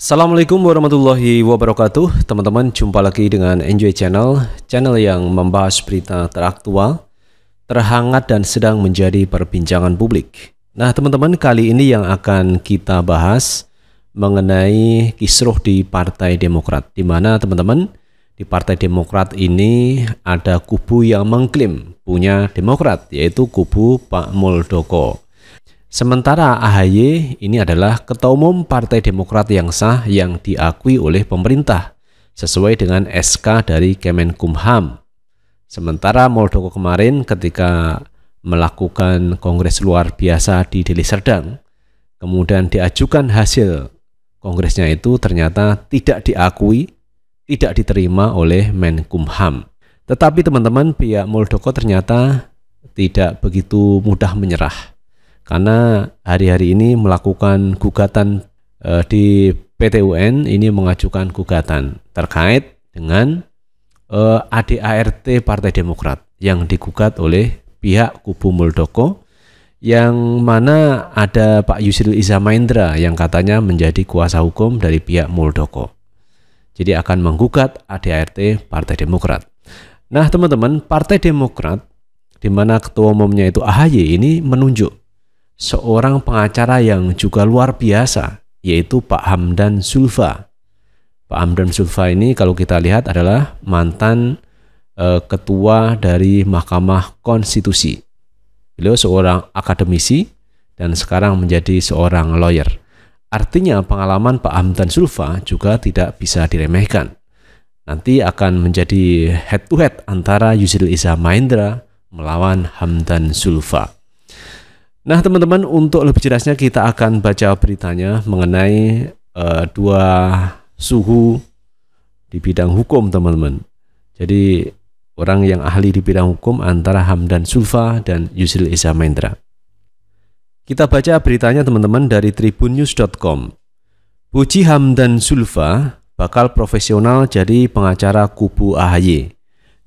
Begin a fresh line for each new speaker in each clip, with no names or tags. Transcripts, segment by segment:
Assalamualaikum warahmatullahi wabarakatuh Teman-teman jumpa lagi dengan Enjoy Channel Channel yang membahas berita teraktual Terhangat dan sedang menjadi perbincangan publik Nah teman-teman kali ini yang akan kita bahas Mengenai kisruh di Partai Demokrat di mana teman-teman di Partai Demokrat ini ada kubu yang mengklaim punya Demokrat Yaitu kubu Pak Muldoko Sementara AHY ini adalah ketua umum Partai Demokrat yang sah yang diakui oleh pemerintah sesuai dengan SK dari Kemenkumham. Sementara Moldoko kemarin ketika melakukan kongres luar biasa di Deli Serdang, kemudian diajukan hasil kongresnya itu ternyata tidak diakui, tidak diterima oleh Menkumham. Tetapi teman-teman pihak Moldoko ternyata tidak begitu mudah menyerah karena hari-hari ini melakukan gugatan eh, di PTUN ini mengajukan gugatan terkait dengan eh, ADART Partai Demokrat yang digugat oleh pihak kubu Muldoko yang mana ada Pak Yusril Iza Maindra yang katanya menjadi kuasa hukum dari pihak Muldoko. Jadi akan menggugat ADART Partai Demokrat. Nah teman-teman, Partai Demokrat di mana ketua umumnya itu AHY ini menunjuk seorang pengacara yang juga luar biasa, yaitu Pak Hamdan Sulfa. Pak Hamdan Sulfa ini kalau kita lihat adalah mantan e, ketua dari Mahkamah Konstitusi. Beliau seorang akademisi dan sekarang menjadi seorang lawyer. Artinya pengalaman Pak Hamdan Sulfa juga tidak bisa diremehkan. Nanti akan menjadi head to head antara Yusril Iza Mahendra melawan Hamdan Sulfa. Nah, teman-teman, untuk lebih jelasnya kita akan baca beritanya mengenai uh, dua suhu di bidang hukum, teman-teman. Jadi, orang yang ahli di bidang hukum antara Hamdan Sulfa dan Yusril Isa Mendra. Kita baca beritanya, teman-teman, dari tribunnews.com. Puji Hamdan Sulfa bakal profesional jadi pengacara kubu AHY.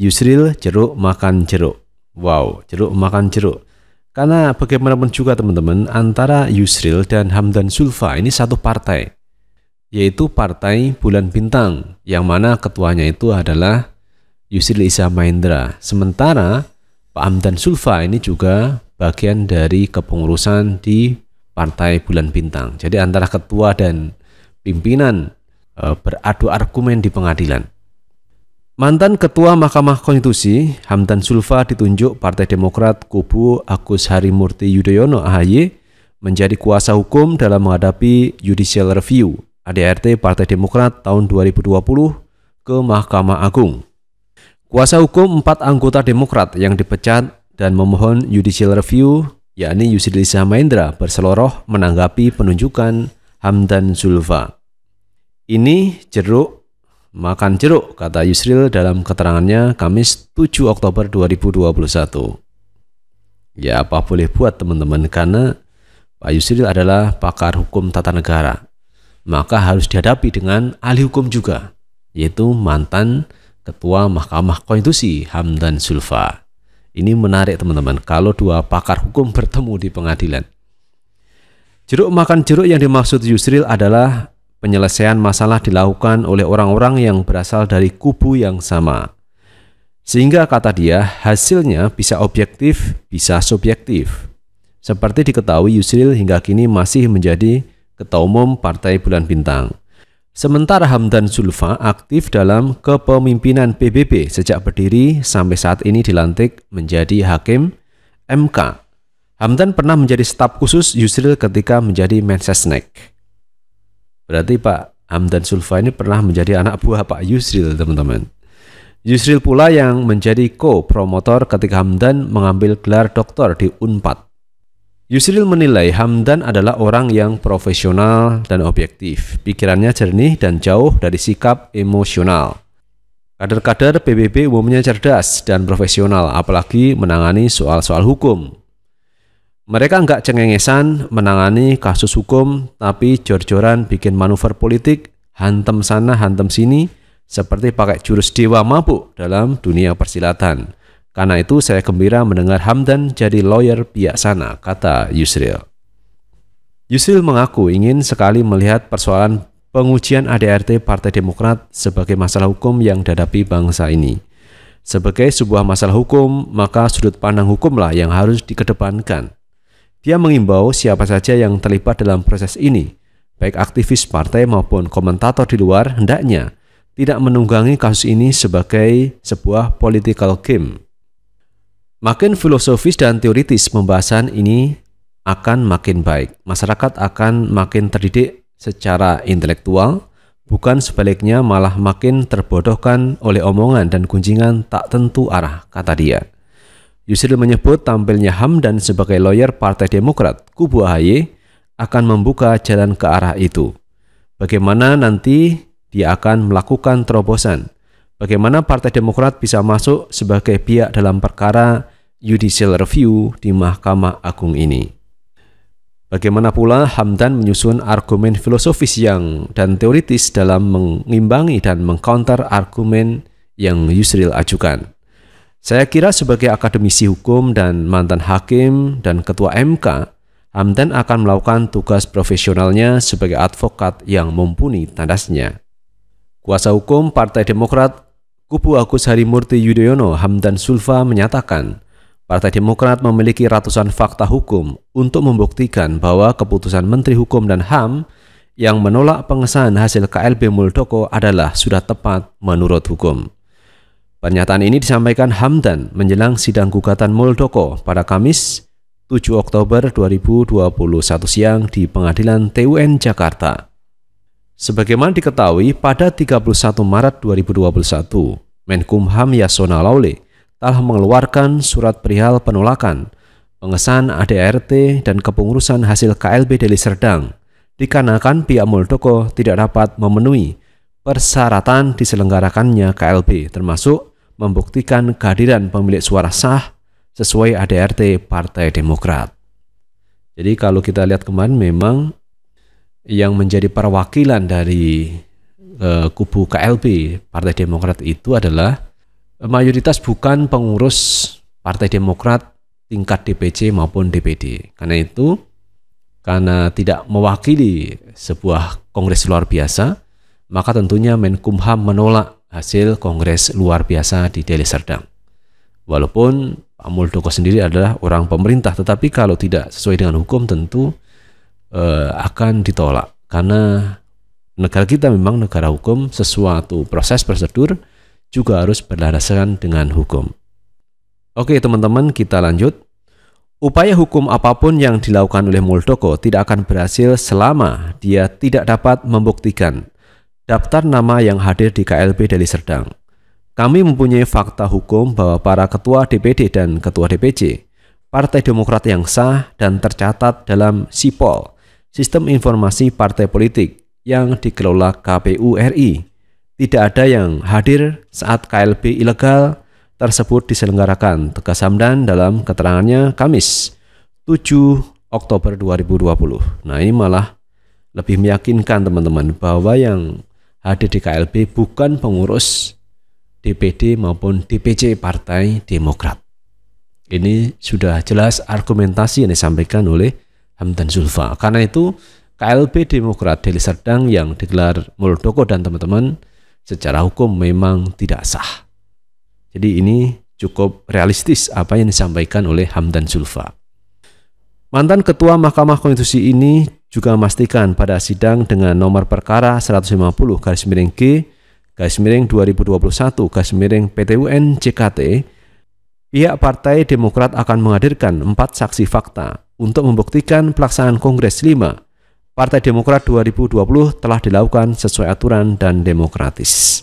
Yusril jeruk makan jeruk. Wow, jeruk makan jeruk. Karena bagaimanapun juga teman-teman, antara Yusril dan Hamdan Sulfa ini satu partai, yaitu Partai Bulan Bintang, yang mana ketuanya itu adalah Yusril Isa Mahendra. Sementara Pak Hamdan Sulfa ini juga bagian dari kepengurusan di Partai Bulan Bintang. Jadi antara ketua dan pimpinan eh, beradu argumen di pengadilan. Mantan Ketua Mahkamah Konstitusi Hamdan Sulfa ditunjuk Partai Demokrat kubu Agus Harimurti Yudhoyono AHY menjadi kuasa hukum dalam menghadapi judicial review ADRT Partai Demokrat tahun 2020 ke Mahkamah Agung. Kuasa hukum empat anggota Demokrat yang dipecat dan memohon judicial review yakni Yusrilisa Maindra berseloroh menanggapi penunjukan Hamdan Zulfa. Ini jeruk makan jeruk, kata Yusril dalam keterangannya Kamis 7 Oktober 2021. Ya apa boleh buat teman-teman, karena Pak Yusril adalah pakar hukum tata negara. Maka harus dihadapi dengan ahli hukum juga, yaitu mantan Ketua Mahkamah Konstitusi Hamdan Sulfa. Ini menarik teman-teman, kalau dua pakar hukum bertemu di pengadilan. Jeruk makan jeruk yang dimaksud Yusril adalah penyelesaian masalah dilakukan oleh orang-orang yang berasal dari kubu yang sama. Sehingga kata dia, hasilnya bisa objektif, bisa subjektif. Seperti diketahui Yusril hingga kini masih menjadi Ketua Umum Partai Bulan Bintang. Sementara Hamdan Zulfa aktif dalam kepemimpinan PBB sejak berdiri sampai saat ini dilantik menjadi Hakim MK. Hamdan pernah menjadi staf khusus Yusril ketika menjadi Mensesnek. Berarti Pak Hamdan Sulfa ini pernah menjadi anak buah Pak Yusril, teman-teman. Yusril pula yang menjadi co-promotor ketika Hamdan mengambil gelar doktor di UNPAD. Yusril menilai Hamdan adalah orang yang profesional dan objektif, pikirannya jernih dan jauh dari sikap emosional. Kader-kader PBB umumnya cerdas dan profesional, apalagi menangani soal-soal hukum. Mereka nggak cengengesan menangani kasus hukum, tapi jor-joran bikin manuver politik, hantem sana, hantem sini, seperti pakai jurus dewa mabuk dalam dunia persilatan. Karena itu saya gembira mendengar Hamdan jadi lawyer pihak sana, kata Yusril. Yusril mengaku ingin sekali melihat persoalan pengujian ADRT Partai Demokrat sebagai masalah hukum yang dihadapi bangsa ini. Sebagai sebuah masalah hukum, maka sudut pandang hukumlah yang harus dikedepankan dia mengimbau siapa saja yang terlibat dalam proses ini, baik aktivis partai maupun komentator di luar, hendaknya tidak menunggangi kasus ini sebagai sebuah political game. Makin filosofis dan teoritis pembahasan ini akan makin baik. Masyarakat akan makin terdidik secara intelektual, bukan sebaliknya malah makin terbodohkan oleh omongan dan kunjingan tak tentu arah, kata dia. Yusril menyebut tampilnya Hamdan sebagai lawyer Partai Demokrat, kubu AHY, akan membuka jalan ke arah itu. Bagaimana nanti dia akan melakukan terobosan? Bagaimana Partai Demokrat bisa masuk sebagai pihak dalam perkara judicial review di Mahkamah Agung ini? Bagaimana pula Hamdan menyusun argumen filosofis yang dan teoritis dalam mengimbangi dan mengcounter argumen yang Yusril ajukan. Saya kira sebagai akademisi hukum dan mantan hakim dan ketua MK, Hamdan akan melakukan tugas profesionalnya sebagai advokat yang mumpuni tandasnya. Kuasa hukum Partai Demokrat, Kubu Agus Harimurti Yudhoyono Hamdan Sulfa menyatakan, Partai Demokrat memiliki ratusan fakta hukum untuk membuktikan bahwa keputusan Menteri Hukum dan HAM yang menolak pengesahan hasil KLB Muldoko adalah sudah tepat menurut hukum. Pernyataan ini disampaikan Hamdan menjelang sidang gugatan Muldoko pada Kamis 7 Oktober 2021 siang di Pengadilan TUN Jakarta. Sebagaimana diketahui, pada 31 Maret 2021, Menkumham Yasona Lawli telah mengeluarkan surat perihal penolakan pengesahan ADRT dan kepengurusan hasil KLB Deli Serdang dikarenakan pihak Muldoko tidak dapat memenuhi persyaratan diselenggarakannya KLB termasuk membuktikan kehadiran pemilik suara sah sesuai ADRT Partai Demokrat. Jadi kalau kita lihat kemarin memang yang menjadi perwakilan dari e, kubu KLB Partai Demokrat itu adalah eh, mayoritas bukan pengurus Partai Demokrat tingkat DPC maupun DPD. Karena itu karena tidak mewakili sebuah kongres luar biasa, maka tentunya Menkumham menolak hasil kongres luar biasa di Deli Serdang. Walaupun Pak Muldoko sendiri adalah orang pemerintah, tetapi kalau tidak sesuai dengan hukum tentu eh, akan ditolak karena negara kita memang negara hukum, sesuatu proses prosedur juga harus berdasarkan dengan hukum. Oke teman-teman, kita lanjut. Upaya hukum apapun yang dilakukan oleh Muldoko tidak akan berhasil selama dia tidak dapat membuktikan Daftar nama yang hadir di KLB Deli Serdang. Kami mempunyai fakta hukum bahwa para ketua DPD dan ketua DPC, Partai Demokrat yang sah dan tercatat dalam SIPOL, Sistem Informasi Partai Politik yang dikelola KPU RI. Tidak ada yang hadir saat KLB ilegal tersebut diselenggarakan, tegas Hamdan dalam keterangannya Kamis 7 Oktober 2020. Nah ini malah lebih meyakinkan teman-teman bahwa yang HDDKLB bukan pengurus DPD maupun DPC Partai Demokrat. Ini sudah jelas argumentasi yang disampaikan oleh Hamdan Zulfa. Karena itu KLB Demokrat Deli Serdang yang digelar Muldoko dan teman-teman secara hukum memang tidak sah. Jadi ini cukup realistis apa yang disampaikan oleh Hamdan Zulfa. Mantan Ketua Mahkamah Konstitusi ini juga memastikan pada sidang dengan nomor perkara 150 garis miring G garis miring 2021 garis miring PTUN JKT pihak Partai Demokrat akan menghadirkan empat saksi fakta untuk membuktikan pelaksanaan Kongres 5 Partai Demokrat 2020 telah dilakukan sesuai aturan dan demokratis.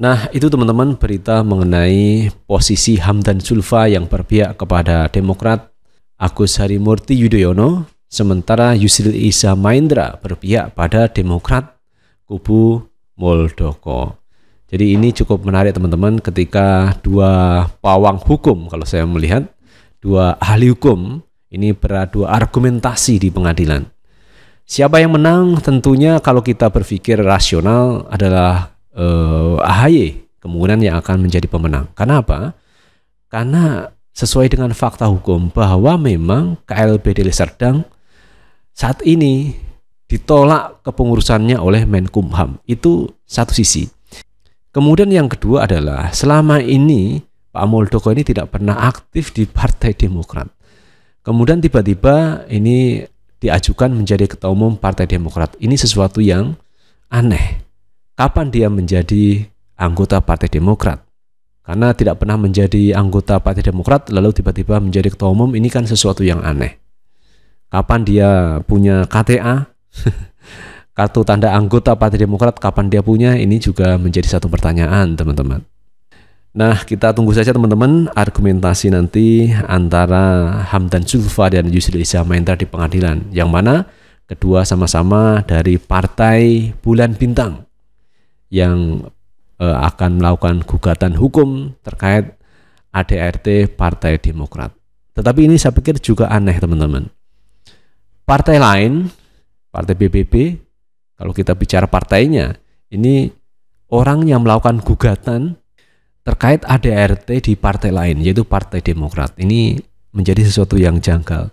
Nah, itu teman-teman berita mengenai posisi Hamdan Sulfa yang berpihak kepada Demokrat Agus Harimurti Yudhoyono Sementara Yusril Isa Maindra berpihak pada Demokrat kubu Muldoko. Jadi ini cukup menarik teman-teman ketika dua pawang hukum kalau saya melihat dua ahli hukum ini beradu argumentasi di pengadilan. Siapa yang menang tentunya kalau kita berpikir rasional adalah eh, AHY kemungkinan yang akan menjadi pemenang. Karena apa? Karena sesuai dengan fakta hukum bahwa memang KLB Deli Serdang saat ini ditolak kepengurusannya oleh Menkumham. Itu satu sisi. Kemudian yang kedua adalah selama ini Pak Muldoko ini tidak pernah aktif di Partai Demokrat. Kemudian tiba-tiba ini diajukan menjadi ketua umum Partai Demokrat. Ini sesuatu yang aneh. Kapan dia menjadi anggota Partai Demokrat? Karena tidak pernah menjadi anggota Partai Demokrat lalu tiba-tiba menjadi ketua umum ini kan sesuatu yang aneh kapan dia punya KTA kartu tanda anggota Partai Demokrat kapan dia punya ini juga menjadi satu pertanyaan teman-teman Nah, kita tunggu saja teman-teman argumentasi nanti antara Hamdan Zulfa dan Yusri Iza Mahendra di pengadilan. Yang mana kedua sama-sama dari Partai Bulan Bintang yang eh, akan melakukan gugatan hukum terkait ADRT Partai Demokrat. Tetapi ini saya pikir juga aneh teman-teman. Partai lain, partai BBB, kalau kita bicara partainya, ini orang yang melakukan gugatan terkait ADRT di partai lain, yaitu Partai Demokrat. Ini menjadi sesuatu yang janggal.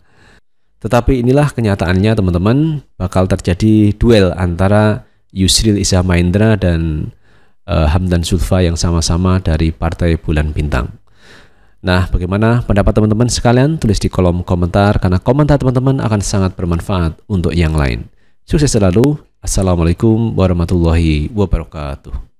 Tetapi inilah kenyataannya teman-teman, bakal terjadi duel antara Yusril Isa Maindra dan uh, Hamdan Sulfa yang sama-sama dari Partai Bulan Bintang. Nah, bagaimana pendapat teman-teman sekalian? Tulis di kolom komentar karena komentar teman-teman akan sangat bermanfaat untuk yang lain. Sukses selalu. Assalamualaikum warahmatullahi wabarakatuh.